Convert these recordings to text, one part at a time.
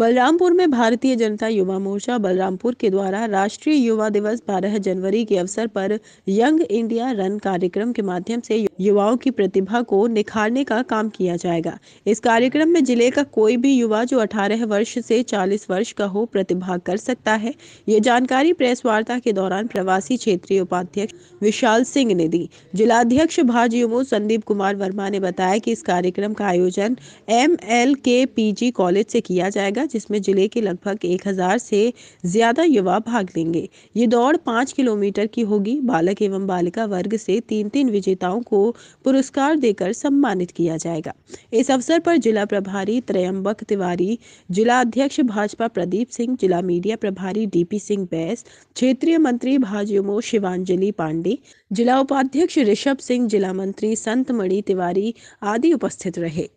बलरामपुर में भारतीय जनता युवा मोर्चा बलरामपुर के द्वारा राष्ट्रीय युवा दिवस 12 जनवरी के अवसर पर यंग इंडिया रन कार्यक्रम के माध्यम से युवाओं की प्रतिभा को निखारने का काम किया जाएगा इस कार्यक्रम में जिले का कोई भी युवा जो 18 वर्ष से 40 वर्ष का हो प्रतिभा कर सकता है ये जानकारी प्रेस वार्ता के दौरान प्रवासी क्षेत्रीय उपाध्यक्ष विशाल सिंह ने दी जिलाध्यक्ष भाजयुमो संदीप कुमार वर्मा ने बताया की इस कार्यक्रम का आयोजन M L K P G college से किया जाएगा जिसमें जिले के लगभग एक हजार से ज्यादा युवा भाग लेंगे ये दौड़ पाँच किलोमीटर की होगी बालक एवं बालिका वर्ग से तीन तीन विजेताओं को पुरस्कार देकर सम्मानित किया जाएगा इस अवसर पर जिला प्रभारी त्रयंबक तिवारी जिला अध्यक्ष भाजपा प्रदीप सिंह जिला मीडिया प्रभारी डीपी सिंह बैस क्षेत्रीय मंत्री भाजयुमो शिवांजलि पांडे जिला उपाध्यक्ष ऋषभ सिंह जिला मंत्री संत मणि तिवारी आदि उपस्थित रहे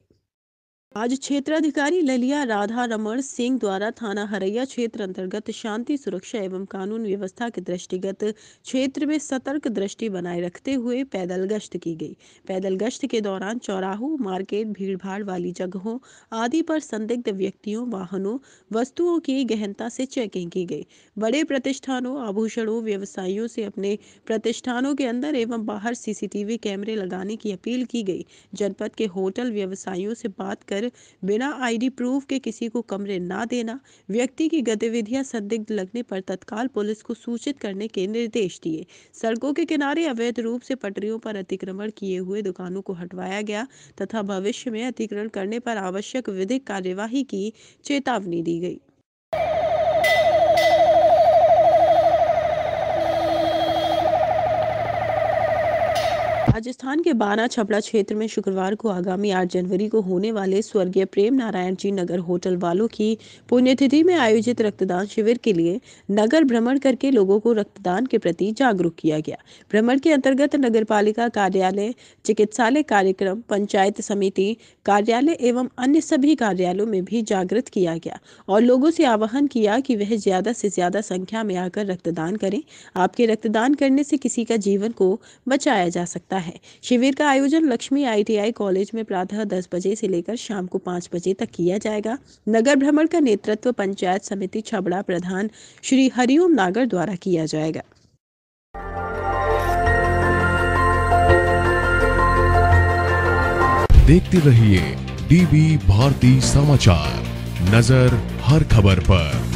आज क्षेत्राधिकारी ललिया राधा रमण सिंह द्वारा थाना हरैया क्षेत्र अंतर्गत शांति सुरक्षा एवं कानून व्यवस्था के दृष्टिगत क्षेत्र में सतर्क दृष्टि बनाए रखते हुए पैदल गश्त की गई पैदल गश्त के दौरान चौराहों मार्केट भीड़भाड़ वाली जगहों आदि पर संदिग्ध व्यक्तियों वाहनों वस्तुओं की गहनता से चेकिंग की गई बड़े प्रतिष्ठानों आभूषणों व्यवसायियों से अपने प्रतिष्ठानों के अंदर एवं बाहर सीसीटीवी कैमरे लगाने की अपील की गई जनपद के होटल व्यवसायियों से बात कर कर बिना आईडी प्रूफ के किसी को कमरे ना देना व्यक्ति की गतिविधियां संदिग्ध लगने पर तत्काल पुलिस को सूचित करने के निर्देश दिए सड़कों के किनारे अवैध रूप से पटरियों पर अतिक्रमण किए हुए दुकानों को हटवाया गया तथा भविष्य में अतिक्रमण करने पर आवश्यक विधिक कार्यवाही की चेतावनी दी गई राजस्थान के बाना छपड़ा क्षेत्र में शुक्रवार को आगामी 8 जनवरी को होने वाले स्वर्गीय प्रेम नारायण जी नगर होटल वालों की पुण्यतिथि में आयोजित रक्तदान शिविर के लिए नगर भ्रमण करके लोगों को रक्तदान के प्रति जागरूक किया गया भ्रमण के अंतर्गत नगर पालिका कार्यालय चिकित्सालय कार्यक्रम पंचायत समिति कार्यालय एवं अन्य सभी कार्यालयों में भी जागृत किया गया और लोगों से आह्वान किया कि वह ज्यादा से ज्यादा संख्या में आकर रक्तदान करें आपके रक्तदान करने से किसी का जीवन को बचाया जा सकता सकता है शिविर का आयोजन लक्ष्मी आईटीआई कॉलेज में प्रातः दस बजे से लेकर शाम को पाँच बजे तक किया जाएगा नगर भ्रमण का नेतृत्व पंचायत समिति छबड़ा प्रधान श्री हरिओम नागर द्वारा किया जाएगा देखते रहिए डीवी भारती समाचार नजर हर खबर पर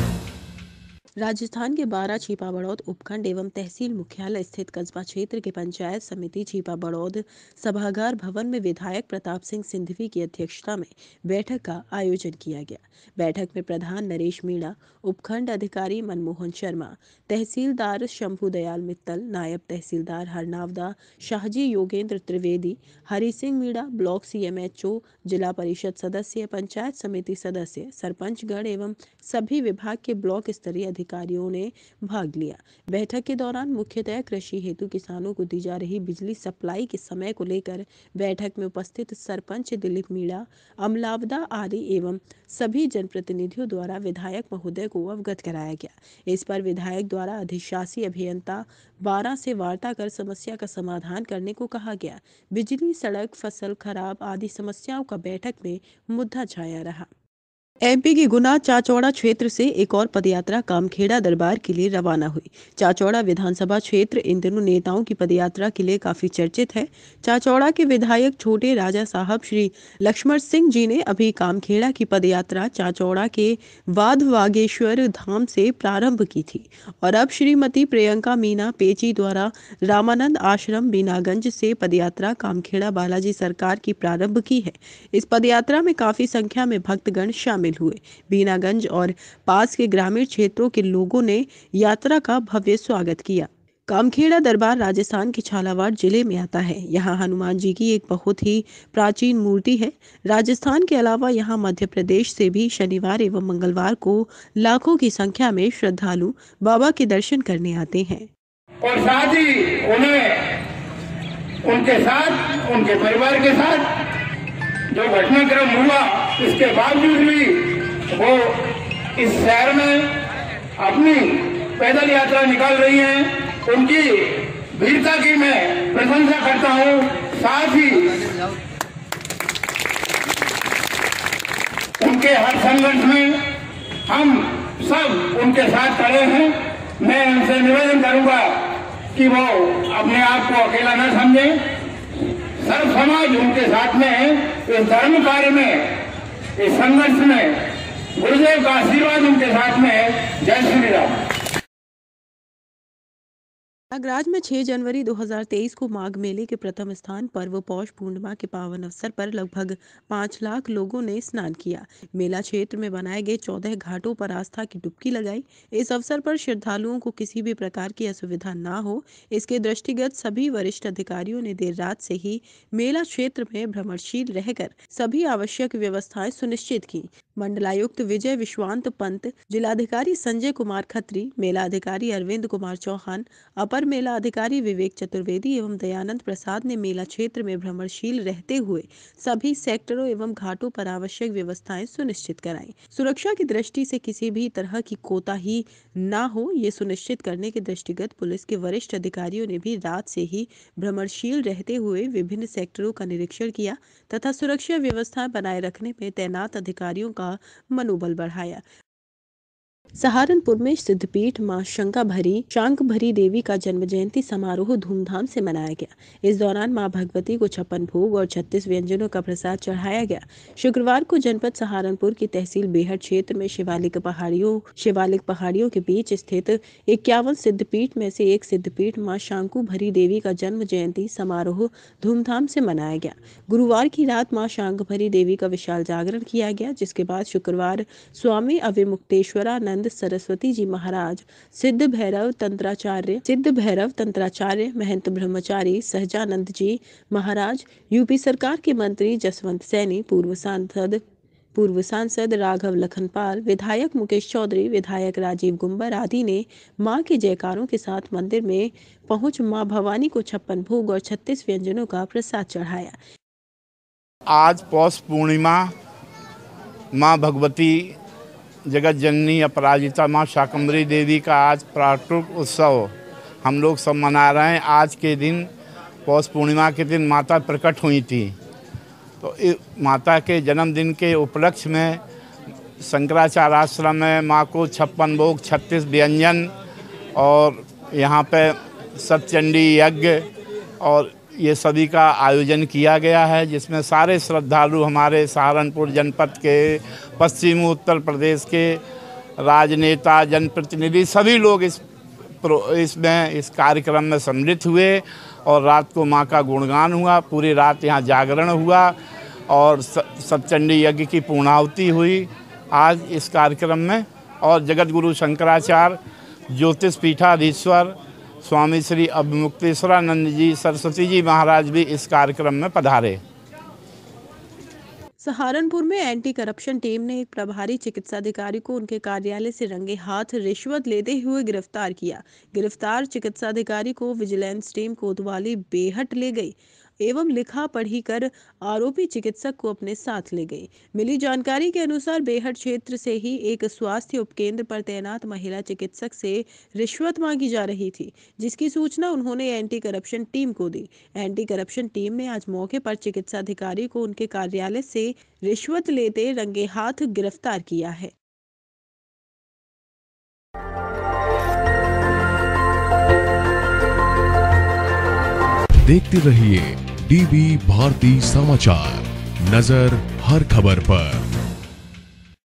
राजस्थान के बारह छिपा बड़ौद उपखंड एवं तहसील मुख्यालय स्थित कस्बा क्षेत्र के पंचायत समिति छिपा बड़ौद सभागार भवन में विधायक प्रताप सिंह सिंधवी की अध्यक्षता में बैठक का आयोजन किया गया बैठक में प्रधान नरेश मीणा उपखंड अधिकारी मनमोहन शर्मा तहसीलदार शंभु दयाल मित्तल नायब तहसीलदार हरनावदा शाहजी योगेंद्र त्रिवेदी हरि सिंह मीणा ब्लॉक सीएमएचओ जिला परिषद सदस्य पंचायत समिति सदस्य सरपंचगढ़ एवं सभी विभाग के ब्लॉक स्तरीय अधिकारी अधिकारियों ने भाग लिया बैठक के दौरान मुख्यतः कृषि हेतु किसानों को दी जा रही बिजली सप्लाई के समय को लेकर बैठक में उपस्थित सरपंच दिलीप मीणा अमलावदा आदि एवं सभी जनप्रतिनिधियों द्वारा विधायक महोदय को अवगत कराया गया इस पर विधायक द्वारा अधिशासी अभियंता बारह से वार्ता कर समस्या का समाधान करने को कहा गया बिजली सड़क फसल खराब आदि समस्याओं का बैठक में मुद्दा छाया रहा एमपी की गुना चाचौड़ा क्षेत्र से एक और पदयात्रा कामखेड़ा दरबार के लिए रवाना हुई चाचौड़ा विधानसभा क्षेत्र इन दोनों नेताओं की पदयात्रा के लिए काफी चर्चित है चाचौड़ा के विधायक छोटे राजा साहब श्री लक्ष्मण सिंह जी ने अभी कामखेड़ा की पदयात्रा चाचौड़ा के वाद वागेश्वर धाम से प्रारंभ की थी और अब श्रीमती प्रियंका मीना पेची द्वारा रामानंद आश्रम बीनागंज से पदयात्रा कामखेड़ा बालाजी सरकार की प्रारंभ की है इस पदयात्रा में काफी संख्या में भक्तगण शामिल शामिल हुए बीनागंज और पास के ग्रामीण क्षेत्रों के लोगों ने यात्रा का भव्य स्वागत किया कामखेड़ा दरबार राजस्थान के छालावाड़ जिले में आता है यहाँ हनुमान जी की एक बहुत ही प्राचीन मूर्ति है राजस्थान के अलावा यहाँ मध्य प्रदेश से भी शनिवार एवं मंगलवार को लाखों की संख्या में श्रद्धालु बाबा के दर्शन करने आते हैं और साथ ही उन्हें उनके साथ उनके परिवार के साथ जो घटनाक्रम हुआ इसके बावजूद भी वो इस शहर में अपनी पैदल यात्रा निकाल रही हैं उनकी वीरता की मैं प्रशंसा करता हूं साथ ही उनके हर संघर्ष में हम सब उनके साथ खड़े हैं मैं उनसे निवेदन करूंगा कि वो अपने आप को अकेला न समझें सर्व समाज उनके साथ में इस धर्म कार्य में इस संघर्ष में गुरुदेव का आशीर्वाद उनके साथ अगराज में 6 जनवरी 2023 को माघ मेले के प्रथम स्थान पर्व पौष पूर्णिमा के पावन अवसर पर लगभग पाँच लाख लोगों ने स्नान किया मेला क्षेत्र में बनाए गए चौदह घाटों पर आस्था की डुबकी लगाई इस अवसर पर श्रद्धालुओं को किसी भी प्रकार की असुविधा ना हो इसके दृष्टिगत सभी वरिष्ठ अधिकारियों ने देर रात से ही मेला क्षेत्र में भ्रमणशील रहकर सभी आवश्यक व्यवस्थाएं सुनिश्चित की मंडलायुक्त विजय विश्वांत पंत जिलाधिकारी संजय कुमार खत्री मेला अधिकारी अरविंद कुमार चौहान अपर मेला अधिकारी विवेक चतुर्वेदी एवं दयानंद प्रसाद ने मेला क्षेत्र में भ्रमणशील रहते हुए सभी सेक्टरों एवं घाटों पर आवश्यक व्यवस्थाएं सुनिश्चित कराई सुरक्षा की दृष्टि से किसी भी तरह की कोताही न हो ये सुनिश्चित करने के दृष्टिगत पुलिस के वरिष्ठ अधिकारियों ने भी रात से ही भ्रमणशील रहते हुए विभिन्न सेक्टरों का निरीक्षण किया तथा सुरक्षा व्यवस्था बनाए रखने में तैनात अधिकारियों का मनोबल बढ़ाया सहारनपुर में सिद्धपीठ मां शंका भरी शांक भरी देवी का जन्म जयंती समारोह धूमधाम से मनाया गया इस दौरान मां भगवती को छप्पन भोग और छत्तीस व्यंजनों का प्रसाद चढ़ाया गया शुक्रवार को जनपद सहारनपुर की तहसील बेहट क्षेत्र में शिवालिक पहाड़ियों शिवालिक पहाड़ियों के बीच स्थित इक्यावन सिद्धपीठ में से एक सिद्धपीठ माँ शांकु भरी देवी का जन्म जयंती समारोह धूमधाम से मनाया गया गुरुवार की रात माँ शांक भरी देवी का विशाल जागरण किया गया जिसके बाद शुक्रवार स्वामी अविमुक्तेश्वरानंद नंद सरस्वती जी महाराज सिद्ध भैरव तंत्राचार्य सिद्ध भैरव तंत्राचार्य महंत ब्रह्मचारी सहजानंद जी महाराज यूपी सरकार के मंत्री जसवंत सैनी पूर्व सांसद पूर्व सांसद राघव लखनपाल विधायक मुकेश चौधरी विधायक राजीव गुम्बर आदि ने मां के जयकारों के साथ मंदिर में पहुंच मां भवानी को छप्पन भोग और छत्तीस व्यंजनों का प्रसाद चढ़ाया आज पौष पूर्णिमा माँ भगवती जगत जननी अपराजिता माँ शाकम्बरी देवी का आज प्राकृतिक उत्सव हम लोग सब मना रहे हैं आज के दिन पौष पूर्णिमा के दिन माता प्रकट हुई थी तो माता के जन्मदिन के उपलक्ष्य में शंकराचार्य आश्रम में माँ को छप्पन भोग छत्तीस व्यंजन और यहाँ पे सतचंडी यज्ञ और ये सभी का आयोजन किया गया है जिसमें सारे श्रद्धालु हमारे सहारनपुर जनपद के पश्चिमी उत्तर प्रदेश के राजनेता जनप्रतिनिधि सभी लोग इस इसमें इस, इस कार्यक्रम में सम्मिलित हुए और रात को माँ का गुणगान हुआ पूरी रात यहाँ जागरण हुआ और सतचंडी यज्ञ की पूर्णाहुति हुई आज इस कार्यक्रम में और जगत गुरु शंकराचार्य ज्योतिष पीठाधीश्वर स्वामी श्री अभिमुक्तेश्वरानंद जी सरस्वती जी महाराज भी इस कार्यक्रम में पधारे सहारनपुर में एंटी करप्शन टीम ने एक प्रभारी चिकित्सा अधिकारी को उनके कार्यालय से रंगे हाथ रिश्वत लेते हुए गिरफ्तार किया गिरफ्तार चिकित्सा अधिकारी को विजिलेंस टीम कोतवाली बेहट ले गई एवं लिखा पढ़ी कर आरोपी चिकित्सक को अपने साथ ले गई मिली जानकारी के अनुसार बेहट क्षेत्र से ही एक स्वास्थ्य उपकेंद्र पर तैनात महिला चिकित्सक से रिश्वत मांगी जा रही थी जिसकी सूचना उन्होंने एंटी करप्शन टीम को दी एंटी करप्शन टीम ने आज मौके पर चिकित्सा अधिकारी को उनके कार्यालय से रिश्वत लेते रंगे हाथ गिरफ्तार किया है देखते रहिए डीबी भारती समाचार नजर हर खबर पर